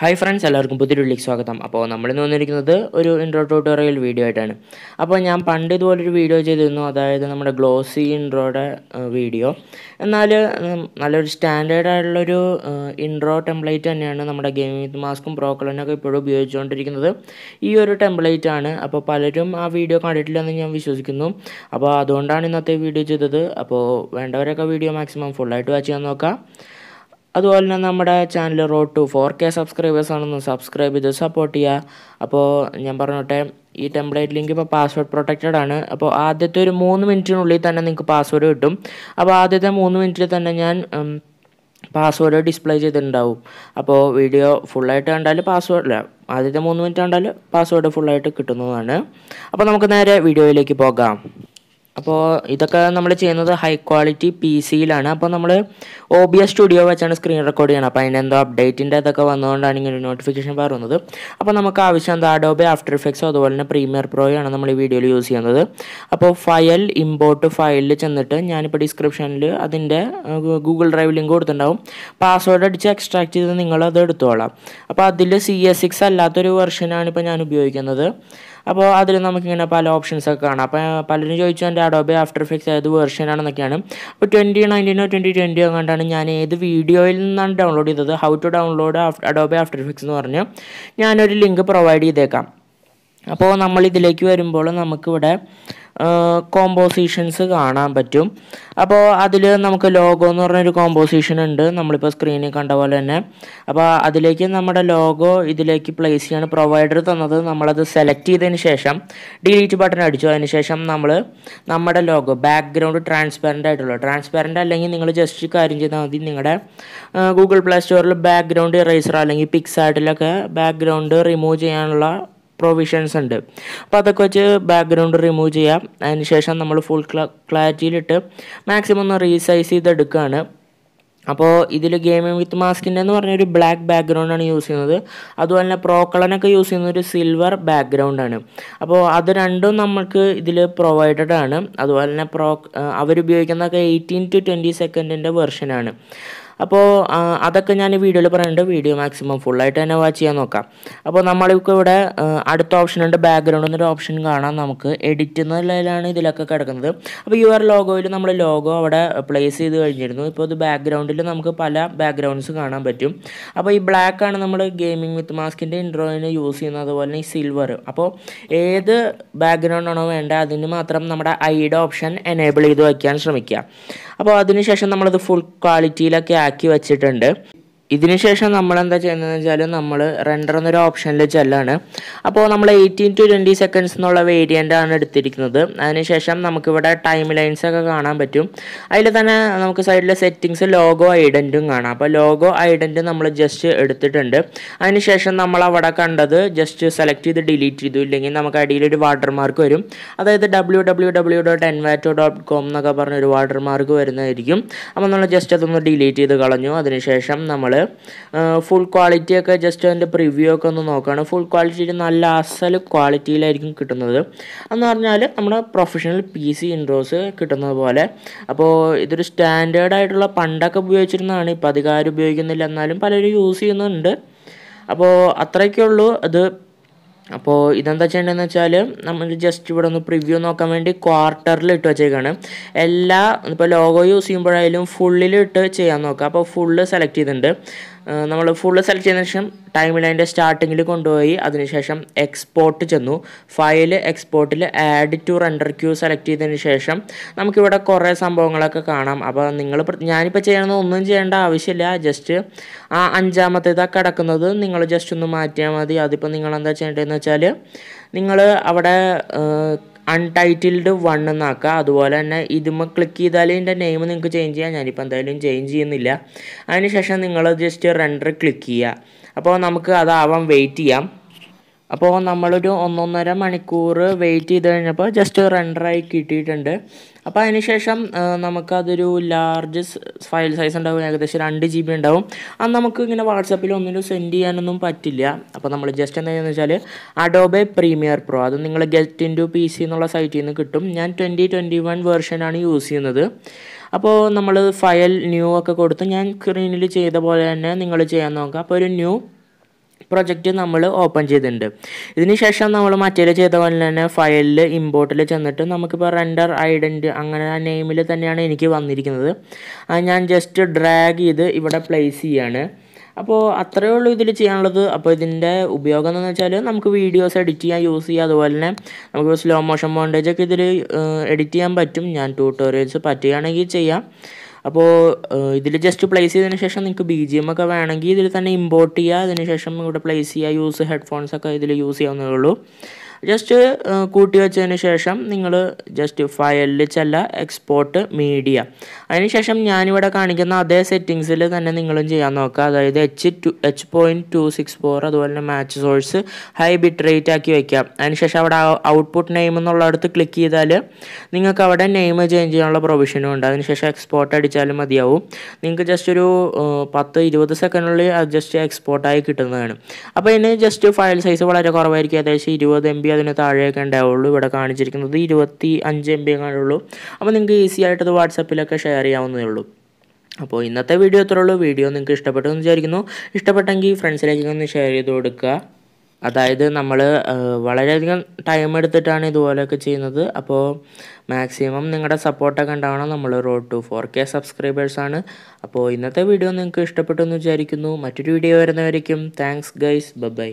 hi friends എല്ലാവർക്കും പുതിയൊരുള്ളിലേക്ക് സ്വാഗതം അപ്പോൾ നമ്മളിന്ന് വന്നിരിക്കുന്നത് ഒരു ഇൻട്രോ ട്യൂട്ടോറിയൽ വീഡിയോ ആയിട്ടാണ് അപ്പോൾ ഞാൻ പണ്ട് ഇതുപോലൊരു വീഡിയോ ചെയ്തിരുന്നു അതായത് നമ്മുടെ ഗ്ലോസി ഇൻട്രോയുടെ വീഡിയോ എന്നാൽ നല്ലൊരു സ്റ്റാൻഡേർഡ് ആയിട്ടുള്ളൊരു ഇൻട്രോ ടെംപ്ലേറ്റ് തന്നെയാണ് നമ്മുടെ ഗെയിമിംഗ് മാസ്കും പ്രോക്ലനൊക്കെ ഇപ്പോഴും ഉപയോഗിച്ചുകൊണ്ടിരിക്കുന്നത് ഈ ഒരു ടെംപ്ലേറ്റ് ആണ് അപ്പോൾ പലരും ആ വീഡിയോ കണ്ടിട്ടില്ലെന്ന് ഞാൻ വിശ്വസിക്കുന്നു അപ്പോൾ അതുകൊണ്ടാണ് ഇന്നത്തെ വീഡിയോ ചെയ്തത് അപ്പോൾ വേണ്ടവരൊക്കെ വീഡിയോ മാക്സിമം ഫുള്ളായിട്ട് വാച്ച് ചെയ്യാൻ നോക്കാം അതുപോലെ തന്നെ നമ്മുടെ channel road to four K subscribers ആണെന്ന് സബ്സ്ക്രൈബ് ചെയ്ത് സപ്പോർട്ട് ചെയ്യുക അപ്പോൾ ഞാൻ പറഞ്ഞോട്ടെ ഈ ടെംപ്ലേറ്റ് ലിങ്ക് ഇപ്പോൾ പാസ്വേഡ് പ്രൊട്ടക്റ്റഡ് ആണ് അപ്പോൾ ആദ്യത്തെ ഒരു മൂന്ന് മിനിറ്റിനുള്ളിൽ തന്നെ നിങ്ങൾക്ക് പാസ്വേഡ് കിട്ടും അപ്പോൾ ആദ്യത്തെ മൂന്ന് മിനിറ്റിൽ തന്നെ ഞാൻ പാസ്വേഡ് ഡിസ്പ്ലേ ചെയ്തിട്ടുണ്ടാവും അപ്പോൾ വീഡിയോ ഫുള്ളായിട്ട് കണ്ടാൽ അല്ല ആദ്യത്തെ മൂന്ന് മിനിറ്റ് കണ്ടാൽ പാസ്വേഡ് ഫുള്ളായിട്ട് കിട്ടുന്നതാണ് അപ്പോൾ നമുക്ക് നേരെ വീഡിയോയിലേക്ക് പോകാം അപ്പോൾ ഇതൊക്കെ നമ്മൾ ചെയ്യുന്നത് ഹൈ ക്വാളിറ്റി പി സിയിലാണ് അപ്പോൾ നമ്മൾ ഒ ബി എസ് സ്റ്റുഡിയോ വെച്ചാണ് സ്ക്രീൻ റെക്കോർഡ് ചെയ്യണം അപ്പോൾ അതിൻ്റെ എന്തോ അപ്ഡേറ്റിൻ്റെ ഇതൊക്കെ വന്നുകൊണ്ടാണ് ഇങ്ങനെ നോട്ടിഫിക്കേഷൻ പറയുന്നത് അപ്പോൾ നമുക്ക് ആവശ്യം എന്താ അഡോബെ ആഫ്റ്റർ ഇഫക്ട്സോ അതുപോലെ തന്നെ പ്രീമിയർ പ്രോയാണ് നമ്മൾ ഈ വീഡിയോയിൽ യൂസ് ചെയ്യുന്നത് അപ്പോൾ ഫയൽ ഇമ്പോർട്ട് ഫയലിൽ ചെന്നിട്ട് ഞാനിപ്പോൾ ഡിസ്ക്രിപ്ഷനിൽ അതിൻ്റെ ഗൂഗിൾ ഡ്രൈവ് ലിങ്ക് കൊടുത്തിട്ടുണ്ടാവും പാസ്വേഡ് അടിച്ച് എക്സ്ട്രാക്ട് ചെയ്ത് നിങ്ങളത് എടുത്തോളാം അപ്പോൾ അതിൽ സി എസ് സിക്സ് അല്ലാത്തൊരു വെർഷനാണ് ഇപ്പോൾ ഞാൻ ഉപയോഗിക്കുന്നത് അപ്പോൾ അതിൽ നമുക്കിങ്ങനെ പല ഓപ്ഷൻസൊക്കെ കാണാം അപ്പോൾ പലരും ചോദിച്ചു എൻ്റെ അഡോബി ആഫ്റ്റർ ഫിക്സ് ഏത് വെർഷനാണെന്നൊക്കെയാണ് അപ്പോൾ ട്വൻറ്റി നയൻറ്റീനോ ട്വൻറ്റി ട്വൻറ്റിയോ കണ്ടാണ് ഞാൻ ഏത് വീഡിയോയിൽ നിന്നാണ് ഡൗൺലോഡ് ചെയ്തത് how to download Adobe after effects എന്ന് പറഞ്ഞ് ഞാനൊരു ലിങ്ക് പ്രൊവൈഡ് ചെയ്തേക്കാം അപ്പോൾ നമ്മൾ ഇതിലേക്ക് വരുമ്പോൾ നമുക്കിവിടെ കോമ്പോസിഷൻസ് കാണാൻ പറ്റും അപ്പോൾ അതിൽ നമുക്ക് ലോഗോ എന്ന് പറഞ്ഞൊരു കോമ്പോസിഷൻ ഉണ്ട് നമ്മളിപ്പോൾ സ്ക്രീനിൽ കണ്ട പോലെ തന്നെ അപ്പോൾ അതിലേക്ക് നമ്മുടെ ലോഗോ ഇതിലേക്ക് പ്ലേസ് ചെയ്യാൻ പ്രൊവൈഡർ തന്നത് നമ്മളത് സെലക്ട് ചെയ്തതിന് ശേഷം ഡിലീറ്റ് ബട്ടൺ അടിച്ചു അതിന് ശേഷം നമ്മൾ നമ്മുടെ ലോഗോ ബാക്ക്ഗ്രൗണ്ട് ട്രാൻസ്പെറൻ്റ് ആയിട്ടുള്ള ട്രാൻസ്പെറൻ്റ് അല്ലെങ്കിൽ നിങ്ങൾ ജസ്റ്റ് കാര്യം ചെയ്താൽ മതി നിങ്ങളുടെ ഗൂഗിൾ പ്ലേ സ്റ്റോറിൽ ബാക്ക്ഗ്രൗണ്ട് ഇറേസർ അല്ലെങ്കിൽ ആയിട്ടിലൊക്കെ ബാക്ക്ഗ്രൗണ്ട് റിമൂവ് ചെയ്യാനുള്ള പ്രൊവിഷൻസ് ഉണ്ട് അപ്പോൾ അതൊക്കെ വെച്ച് ബാക്ക്ഗ്രൗണ്ട് റിമൂവ് ചെയ്യാം അതിന് ശേഷം നമ്മൾ ഫുൾ ക്ലാരിറ്റിയിലിട്ട് മാക്സിമം ഒന്ന് റീസൈസ് ചെയ്തെടുക്കുകയാണ് അപ്പോൾ ഇതിൽ ഗെയിമിംഗ് വിത്ത് മാസ്കിൻ്റെ എന്ന് പറഞ്ഞൊരു ബ്ലാക്ക് ബാക്ക്ഗ്രൗണ്ടാണ് യൂസ് ചെയ്യുന്നത് അതുപോലെ തന്നെ പ്രോക്കളനൊക്കെ യൂസ് ചെയ്യുന്ന ഒരു സിൽവർ ബാക്ക്ഗ്രൗണ്ടാണ് അപ്പോൾ അത് രണ്ടും നമുക്ക് ഇതിൽ പ്രൊവൈഡഡ് ആണ് അതുപോലെ തന്നെ പ്രോ അവരുപയോഗിക്കുന്നതൊക്കെ എയ്റ്റീൻ ടു ട്വൻറ്റി സെക്കൻഡിൻ്റെ വെർഷനാണ് അപ്പോൾ അതൊക്കെ ഞാൻ വീഡിയോയിൽ പറയുന്നുണ്ട് വീഡിയോ മാക്സിമം ഫുള്ളായിട്ട് തന്നെ വാച്ച് ചെയ്യാൻ നോക്കാം അപ്പോൾ നമ്മൾക്ക് ഇവിടെ അടുത്ത ഓപ്ഷൻ ഉണ്ട് ബാക്ക്ഗ്രൗണ്ട് എന്നൊരു ഓപ്ഷൻ കാണാം നമുക്ക് എഡിറ്റ് എന്നുള്ളതിലാണ് ഇതിലൊക്കെ കിടക്കുന്നത് അപ്പോൾ യു ആർ ലോഗോയിൽ നമ്മൾ ലോഗോ അവിടെ പ്ലേസ് ചെയ്ത് കഴിഞ്ഞിരുന്നു ഇപ്പോൾ ഇത് ബാക്ക്ഗ്രൗണ്ടിൽ നമുക്ക് പല ബാക്ക്ഗ്രൗണ്ട്സ് കാണാൻ പറ്റും അപ്പോൾ ഈ ബ്ലാക്ക് ആണ് നമ്മൾ ഗെയിമിംഗ് വിത്ത് മാസ്കിൻ്റെ ഇൻട്രോയിന് യൂസ് ചെയ്യുന്നത് അതുപോലെ ഈ സിൽവർ അപ്പോൾ ഏത് ബാക്ക്ഗ്രൗണ്ട് ആണോ വേണ്ട അതിന് മാത്രം നമ്മുടെ ഐഡ് ഓപ്ഷൻ എനേബിൾ ചെയ്ത് വയ്ക്കാൻ ശ്രമിക്കുക അപ്പോൾ അതിനുശേഷം നമ്മളത് ഫുൾ ക്വാളിറ്റിയിലൊക്കെ ആക്കി വച്ചിട്ടുണ്ട് ഇതിനുശേഷം നമ്മൾ എന്താ ചെയ്യുന്നതെന്ന് വെച്ചാൽ നമ്മൾ റെൻഡർ എന്നൊരു ഓപ്ഷനിൽ ചെല്ലാണ് അപ്പോൾ നമ്മൾ എയ്റ്റീൻ ടു ട്വൻറ്റി സെക്കൻഡ്സ് എന്നുള്ള വേരിയൻ്റ് ആണ് എടുത്തിരിക്കുന്നത് അതിനുശേഷം നമുക്കിവിടെ ടൈം ലൈൻസ് ഒക്കെ കാണാൻ പറ്റും അതിൽ തന്നെ നമുക്ക് സൈഡിലെ സെറ്റിങ്സ് ലോഗോ ഐഡൻറ്റും കാണാം അപ്പോൾ ലോഗോ ഐഡൻറ്റ് നമ്മൾ ജസ്റ്റ് എടുത്തിട്ടുണ്ട് അതിനുശേഷം നമ്മൾ അവിടെ കണ്ടത് ജസ്റ്റ് സെലക്ട് ചെയ്ത് ഡിലീറ്റ് ചെയ്തു ഇല്ലെങ്കിൽ നമുക്ക് അടിയിൽ ഒരു വാട്ടർമാർക്ക് വരും അതായത് W W W dot Envato dot com എന്നൊക്കെ പറഞ്ഞൊരു വാട്ടർമാർക്ക് വരുന്നതായിരിക്കും അപ്പോൾ നമ്മൾ ജസ്റ്റ് അതൊന്ന് ഡിലീറ്റ് ചെയ്ത് കളഞ്ഞു അതിനുശേഷം നമ്മൾ ഫുൾ ക്വാളിറ്റിയൊക്കെ ജസ്റ്റ് അതിൻ്റെ പ്രിവ്യൂ ഒക്കെ ഒന്ന് നോക്കുകയാണ് ഫുൾ ക്വാളിറ്റിയിൽ നല്ല അസൽ ക്വാളിറ്റിയിലായിരിക്കും കിട്ടുന്നത് എന്ന് പറഞ്ഞാൽ നമ്മുടെ പ്രൊഫഷണൽ പി സി ഇൻഡോസ് കിട്ടുന്നത് പോലെ അപ്പോൾ ഇതൊരു സ്റ്റാൻഡേർഡ് ആയിട്ടുള്ള പണ്ടൊക്കെ ഉപയോഗിച്ചിരുന്നതാണ് ഇപ്പോൾ അധികാരം ഉപയോഗിക്കുന്നില്ല എന്നാലും പലരും യൂസ് ചെയ്യുന്നുണ്ട് അപ്പോൾ അത്രയ്ക്കുള്ളൂ അത് അപ്പോൾ ഇതെന്താ ചെയ്യേണ്ടതെന്ന് വെച്ചാൽ നമ്മൾ ജസ്റ്റ് ഇവിടെ ഒന്ന് പ്രിവ്യൂ നോക്കാൻ വേണ്ടി ക്വാർട്ടറിൽ ഇട്ട് വെച്ചേക്കാണ് എല്ലാ ഇപ്പോൾ ലോഗോ യൂസ് ചെയ്യുമ്പോഴായാലും ഫുള്ളിൽ ഇട്ട് ചെയ്യാൻ നോക്കുക അപ്പോൾ ഫുള്ള് സെലക്ട് ചെയ്തിട്ടുണ്ട് നമ്മൾ ഫുള്ള് സെലക്ട് ചെയ്തതിന് ശേഷം ടൈം ലൈൻ്റെ സ്റ്റാർട്ടിങ്ങിൽ കൊണ്ടുപോയി അതിനുശേഷം എക്സ്പോർട്ട് ചെന്നു ഫയൽ എക്സ്പോർട്ടിൽ add to render queue select ചെയ്തതിന് ശേഷം നമുക്കിവിടെ കുറേ സംഭവങ്ങളൊക്കെ കാണാം അപ്പോൾ നിങ്ങൾ ഞാനിപ്പോൾ ചെയ്യണമെന്ന് ഒന്നും ചെയ്യേണ്ട ആവശ്യമില്ല ജസ്റ്റ് ആ അഞ്ചാമത്തേതാണ് കിടക്കുന്നത് നിങ്ങൾ ജസ്റ്റ് ഒന്ന് മാറ്റിയാൽ മതി അതിപ്പോൾ നിങ്ങൾ എന്താ ചെയ്യേണ്ടതെന്ന് വെച്ചാൽ നിങ്ങൾ അവിടെ അൺടൈറ്റിൽഡ് വൺ എന്നാക്കുക അതുപോലെ തന്നെ ഇതിമ ക്ലിക്ക് ചെയ്താൽ എൻ്റെ നെയിം നിങ്ങൾക്ക് ചേഞ്ച് ചെയ്യാം ഞാനിപ്പോൾ എന്തായാലും ചേഞ്ച് ചെയ്യുന്നില്ല ശേഷം നിങ്ങൾ ജസ്റ്റ് റെൻഡർ ക്ലിക്ക് ചെയ്യുക അപ്പോൾ നമുക്ക് അതാവാം വെയിറ്റ് ചെയ്യാം അപ്പോൾ നമ്മളൊരു ഒന്നൊന്നര മണിക്കൂർ വെയിറ്റ് ചെയ്ത് കഴിഞ്ഞപ്പോൾ ജസ്റ്റ് റെൻഡറായി കിട്ടിയിട്ടുണ്ട് അപ്പോൾ അതിനുശേഷം നമുക്കതൊരു ലാർജ് ഫയൽ സൈസ് ഉണ്ടാവും ഏകദേശം രണ്ട് ജി ബി ഉണ്ടാവും അത് നമുക്ക് ഇങ്ങനെ വാട്സപ്പിൽ ഒന്നിനും സെൻഡ് ചെയ്യാനൊന്നും പറ്റില്ല അപ്പോൾ നമ്മൾ ജസ്റ്റ് എന്താ ചെയ്യുന്നത് വെച്ചാൽ അഡോബെ പ്രീമിയർ പ്രോ അത് നിങ്ങൾ get into P C എന്നുള്ള സൈറ്റിൽ നിന്ന് കിട്ടും ഞാൻ ട്വൻറ്റി ട്വൻറ്റി വൺ വേർഷനാണ് യൂസ് ചെയ്യുന്നത് അപ്പോൾ നമ്മൾ ഫയൽ ന്യൂ ഒക്കെ കൊടുത്ത് ഞാൻ സ്ക്രീനിൽ ചെയ്ത പോലെ തന്നെ നിങ്ങൾ ചെയ്യാൻ നോക്കുക അപ്പോൾ ഒരു ന്യൂ പ്രൊജക്റ്റ് നമ്മൾ ഓപ്പൺ ചെയ്തിട്ടുണ്ട് ഇതിന് ശേഷം നമ്മൾ മറ്റേ ചെയ്ത പോലെ തന്നെ ഫയലിൽ ഇമ്പോർട്ടിൽ ചെന്നിട്ട് നമുക്കിപ്പോൾ റെൻഡർ ഐഡൻറ്റ് അങ്ങനെ ആ നെയിമിൽ തന്നെയാണ് എനിക്ക് വന്നിരിക്കുന്നത് അത് ഞാൻ ജസ്റ്റ് ഡ്രാഗ് ചെയ്ത് ഇവിടെ പ്ലേസ് ചെയ്യാണ് അപ്പോൾ അത്രയേ ഉള്ളൂ ഇതിൽ ചെയ്യാനുള്ളത് അപ്പോൾ ഇതിൻ്റെ ഉപയോഗം എന്ന് വെച്ചാൽ നമുക്ക് വീഡിയോസ് എഡിറ്റ് ചെയ്യാൻ യൂസ് ചെയ്യാം അതുപോലെ തന്നെ നമുക്ക് സ്ലോ മോഷൻ മോണ്ടേജൊക്കെ ഇതിൽ എഡിറ്റ് ചെയ്യാൻ പറ്റും ഞാൻ ട്യൂട്ടോറിയൽസ് പറ്റുകയാണെങ്കിൽ ചെയ്യാം അപ്പോൾ ഇതിൽ ജസ്റ്റ് പ്ലേസ് ചെയ്തതിന് ശേഷം നിങ്ങൾക്ക് ബി ജി എം ഒക്കെ വേണമെങ്കിൽ ഇതിൽ തന്നെ ഇമ്പോർട്ട് ചെയ്യുക ശേഷം ഇവിടെ പ്ലേസ് ചെയ്യുക യൂസ് ഹെഡ്ഫോൺസ് ഒക്കെ ഇതിൽ യൂസ് ചെയ്യാവുന്നതേ ഉള്ളൂ ജസ്റ്റ് കൂട്ടി വെച്ചതിന് ശേഷം നിങ്ങൾ ജസ്റ്റ് ഫയലിൽ ചെല്ല എക്സ്പോർട്ട് മീഡിയ അതിനുശേഷം ഞാനിവിടെ കാണിക്കുന്ന അതേ സെറ്റിങ്സിൽ തന്നെ നിങ്ങളും ചെയ്യാൻ നോക്കുക അതായത് H two H point two six four അതുപോലെ തന്നെ match source high bit rate ആക്കി വയ്ക്കാം അതിനുശേഷം അവിടെ ഔട്ട്പുട്ട് നെയിം എന്നുള്ളടത്ത് ക്ലിക്ക് ചെയ്താൽ നിങ്ങൾക്ക് അവിടെ നെയിം ചേഞ്ച് ചെയ്യാനുള്ള പ്രൊവിഷനും ഉണ്ട് അതിനുശേഷം എക്സ്പോർട്ട് അടിച്ചാലും മതിയാവും നിങ്ങൾക്ക് ജസ്റ്റ് ഒരു പത്ത് ഇരുപത് സെക്കൻഡിനുള്ളിൽ ജസ്റ്റ് എക്സ്പോർട്ടായി കിട്ടുന്നതാണ് അപ്പോൾ ഇതിന് ജസ്റ്റ് ഫയൽ സൈസ് വളരെ കുറവായിരിക്കും ഏകദേശം ഇരുപത് എം ബി ബി അതിന് താഴെയൊക്കെ ഉണ്ടാവുള്ളൂ ഇവിടെ കാണിച്ചിരിക്കുന്നത് ഇരുപത്തി അഞ്ച് എം ബി ഉള്ളൂ അപ്പോൾ നിങ്ങൾക്ക് ഈസി ആയിട്ടത് വാട്സപ്പിലൊക്കെ ഷെയർ ചെയ്യാവുന്നതേ ഉള്ളൂ അപ്പോൾ ഇന്നത്തെ വീഡിയോ ഉള്ളൂ വീഡിയോ നിങ്ങൾക്ക് ഇഷ്ടപ്പെട്ടു എന്ന് വിചാരിക്കുന്നു ഇഷ്ടപ്പെട്ടെങ്കിൽ ഫ്രണ്ട്സിലേക്ക് ഒന്ന് ഷെയർ ചെയ്ത് കൊടുക്കുക അതായത് നമ്മൾ വളരെയധികം ടൈം എടുത്തിട്ടാണ് ഇതുപോലെയൊക്കെ ചെയ്യുന്നത് അപ്പോൾ മാക്സിമം നിങ്ങളുടെ സപ്പോർട്ടൊക്കെ ഉണ്ടാവണം നമ്മൾ റോഡ് ടു ഫോർ കെ സബ്സ്ക്രൈബേഴ്സാണ് അപ്പോൾ ഇന്നത്തെ വീഡിയോ നിങ്ങൾക്ക് ഇഷ്ടപ്പെട്ടു എന്ന് വിചാരിക്കുന്നു മറ്റൊരു വീഡിയോ വരുന്നവരേക്കും താങ്ക്സ് ഗൈസ് ബൈ